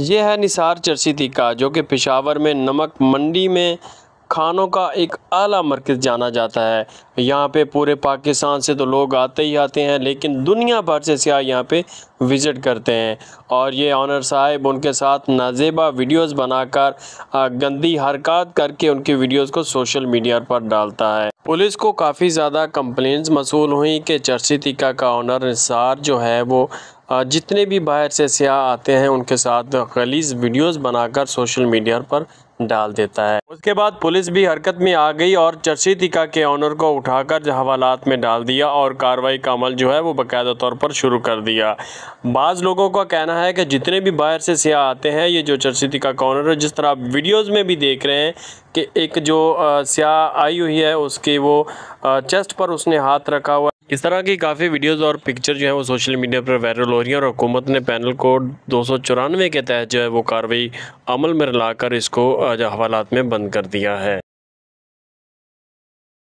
यह है निसार चर्सी टीका जो कि पेशावर में नमक मंडी में खानों का एक आला मरकज़ जाना जाता है यहाँ पे पूरे पाकिस्तान से तो लोग आते ही आते हैं लेकिन दुनिया भर से सियाह यहाँ पे विज़िट करते हैं और ये ऑनर साहब उनके साथ नाजेबा वीडियोस बनाकर गंदी हरकत करके उनकी वीडियोस को सोशल मीडिया पर डालता है पुलिस को काफ़ी ज़्यादा कंप्लेंट्स मसूल हुई कि चर्सी टीका का ऑनर निसार जो है वो जितने भी बाहर से सयाह आते हैं उनके साथ गलीज वीडियोस बनाकर सोशल मीडिया पर डाल देता है उसके बाद पुलिस भी हरकत में आ गई और तिका के ऑनर को उठाकर हवालात में डाल दिया और कार्रवाई का अमल जो है वो बाकायदा तौर पर शुरू कर दिया बाज़ लोगों का कहना है कि जितने भी बाहर से सयाह आते हैं ये जो तिका का ऑनर है जिस तरह आप वीडियोज़ में भी देख रहे हैं कि एक जो सयाह आई हुई है उसके वो चेस्ट पर उसने हाथ रखा हुआ इस तरह की काफ़ी वीडियोस और पिक्चर जो है वो सोशल मीडिया पर वायरल हो रही है और हुकूमत ने पैनल कोड दो के तहत जो है वो कार्रवाई अमल में लाकर इसको हवालात में बंद कर दिया है